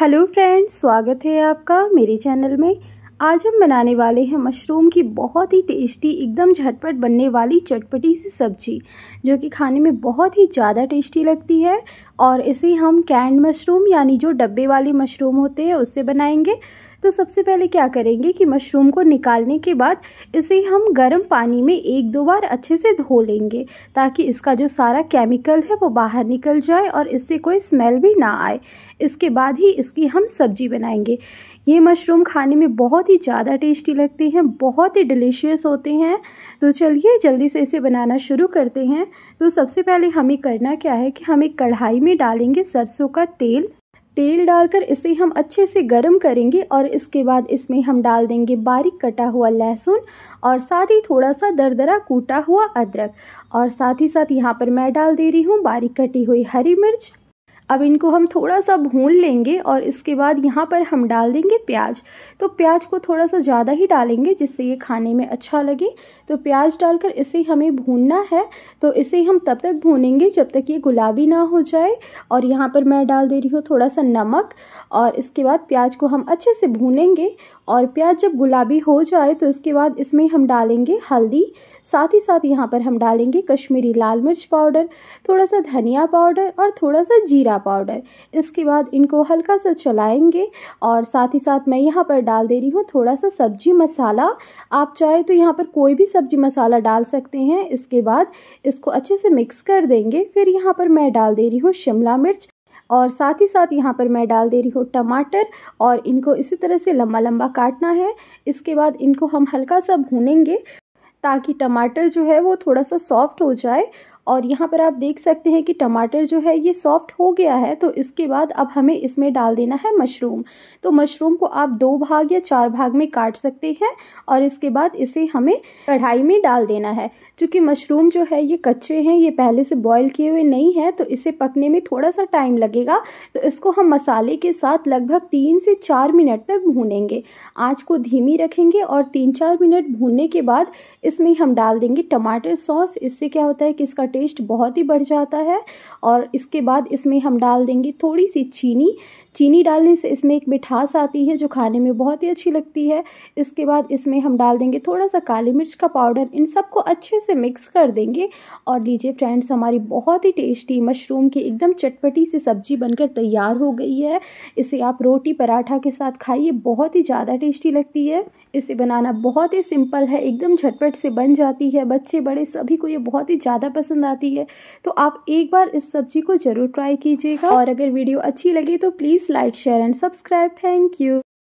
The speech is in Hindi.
हेलो फ्रेंड्स स्वागत है आपका मेरे चैनल में आज हम बनाने वाले हैं मशरूम की बहुत ही टेस्टी एकदम झटपट बनने वाली चटपटी सी सब्जी जो कि खाने में बहुत ही ज़्यादा टेस्टी लगती है और इसे हम कैंड मशरूम यानी जो डब्बे वाले मशरूम होते हैं उससे बनाएंगे तो सबसे पहले क्या करेंगे कि मशरूम को निकालने के बाद इसे हम गर्म पानी में एक दो बार अच्छे से धो लेंगे ताकि इसका जो सारा केमिकल है वो बाहर निकल जाए और इससे कोई स्मेल भी ना आए इसके बाद ही इसकी हम सब्जी बनाएंगे ये मशरूम खाने में बहुत ही ज़्यादा टेस्टी लगते हैं बहुत ही डिलीशियस होते हैं तो चलिए जल्दी से इसे बनाना शुरू करते हैं तो सबसे पहले हमें करना क्या है कि हम एक कढ़ाई में डालेंगे सरसों का तेल तेल डालकर इसे हम अच्छे से गर्म करेंगे और इसके बाद इसमें हम डाल देंगे बारीक कटा हुआ लहसुन और साथ ही थोड़ा सा दरदरा कूटा हुआ अदरक और साथ ही साथ यहाँ पर मैं डाल दे रही हूँ बारीक कटी हुई हरी मिर्च अब इनको हम थोड़ा सा भून लेंगे और इसके बाद यहाँ पर हम डाल देंगे प्याज तो प्याज को थोड़ा सा ज़्यादा ही डालेंगे जिससे ये खाने में अच्छा लगे तो प्याज डालकर इसे हमें भूनना है तो इसे हम तब तक भूनेंगे जब तक ये गुलाबी ना हो जाए और यहाँ पर मैं डाल दे रही हूँ थोड़ा सा नमक और इसके बाद प्याज को हम अच्छे से भूनेंगे और प्याज जब गुलाबी हो जाए तो इसके बाद इसमें हम डालेंगे हल्दी साथ ही साथ यहाँ पर हम डालेंगे कश्मीरी लाल मिर्च पाउडर थोड़ा सा धनिया पाउडर और थोड़ा सा जीरा पाउडर इसके बाद इनको हल्का सा चलाएंगे और साथ ही साथ मैं यहाँ पर डाल दे रही हूँ थोड़ा सा सब्जी मसाला आप चाहे तो यहाँ पर कोई भी सब्जी मसाला डाल सकते हैं इसके बाद इसको अच्छे से मिक्स कर देंगे फिर यहाँ पर मैं डाल दे रही हूँ शिमला मिर्च और साथ ही साथ यहाँ पर मैं डाल दे रही हूँ टमाटर और इनको इसी तरह से लंबा लंबा काटना है इसके बाद इनको हम हल्का सा भूनेंगे ताकि टमाटर जो है वो थोड़ा सा सॉफ्ट हो जाए और यहाँ पर आप देख सकते हैं कि टमाटर जो है ये सॉफ्ट हो गया है तो इसके बाद अब हमें इसमें डाल देना है मशरूम तो मशरूम को आप दो भाग या चार भाग में काट सकते हैं और इसके बाद इसे हमें कढ़ाई में डाल देना है क्योंकि मशरूम जो है ये कच्चे हैं ये पहले से बॉयल किए हुए नहीं है तो इसे पकने में थोड़ा सा टाइम लगेगा तो इसको हम मसाले के साथ लगभग तीन से चार मिनट तक भूनेंगे आँच को धीमी रखेंगे और तीन चार मिनट भूनने के बाद इसमें हम डाल देंगे टमाटर सॉस इससे क्या होता है कि इसका टेस्ट बहुत ही बढ़ जाता है और इसके बाद इसमें हम डाल देंगे थोड़ी सी चीनी चीनी डालने से इसमें एक मिठास आती है जो खाने में बहुत ही अच्छी लगती है इसके बाद इसमें हम डाल देंगे थोड़ा सा काली मिर्च का पाउडर इन सबको अच्छे से मिक्स कर देंगे और लीजिए फ्रेंड्स हमारी बहुत ही टेस्टी मशरूम की एकदम चटपटी सी सब्जी बनकर तैयार हो गई है इसे आप रोटी पराठा के साथ खाइए बहुत ही ज़्यादा टेस्टी लगती है इसे बनाना बहुत ही सिंपल है एकदम झटपट से बन जाती है बच्चे बड़े सभी को ये बहुत ही ज़्यादा पसंद आती है तो आप एक बार इस सब्जी को ज़रूर ट्राई कीजिएगा और अगर वीडियो अच्छी लगी तो please like share and subscribe thank you